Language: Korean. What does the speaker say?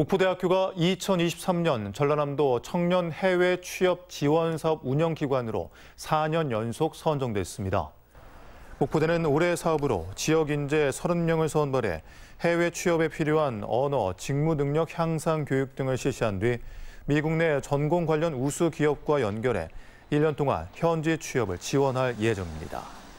목포대학교가 2023년 전라남도 청년 해외 취업 지원 사업 운영 기관으로 4년 연속 선정됐습니다. 목포대는 올해 사업으로 지역 인재 30명을 선발해 해외 취업에 필요한 언어, 직무 능력 향상 교육 등을 실시한 뒤 미국 내 전공 관련 우수 기업과 연결해 1년 동안 현지 취업을 지원할 예정입니다.